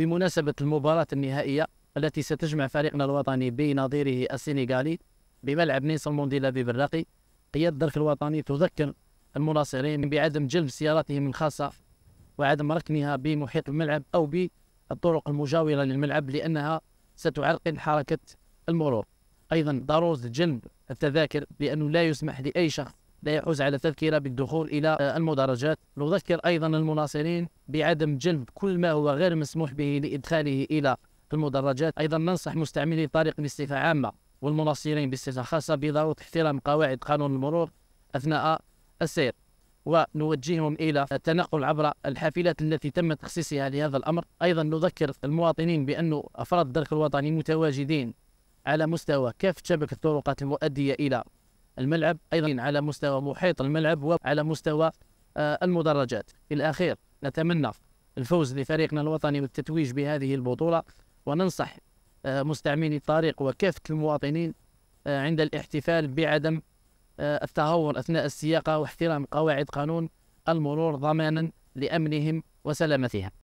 بمناسبة المباراة النهائية التي ستجمع فريقنا الوطني بنظيره السنغالي بملعب نيسون مونديلا ببراقي قيادة الدرك الوطني تذكر المناصرين بعدم جلب سياراتهم الخاصة وعدم ركنها بمحيط الملعب أو بالطرق المجاورة للملعب لأنها ستعرقل حركة المرور أيضا ضرورة جلب التذاكر لأنه لا يسمح لأي شخص لا يحوز على تذكره بالدخول الى آه، المدرجات نذكر ايضا المناصرين بعدم جلب كل ما هو غير مسموح به لادخاله الى المدرجات ايضا ننصح مستعملي طريق الاستيفاء عامه والمناصرين بصفة خاصه بضروره احترام قواعد قانون المرور اثناء السير ونوجههم الى التنقل عبر الحافلات التي تم تخصيصها لهذا الامر، ايضا نذكر المواطنين بان افراد الدرك الوطني متواجدين على مستوى كافه شبكه الطرقات المؤديه الى الملعب ايضا على مستوى محيط الملعب وعلى مستوى آه، المدرجات في الاخير نتمنى الفوز لفريقنا الوطني والتتويج بهذه البطوله وننصح آه، مستعملي الطريق وكافه المواطنين آه، عند الاحتفال بعدم التهور اثناء السياقه واحترام قواعد قانون المرور ضمانا لامنهم وسلامتهم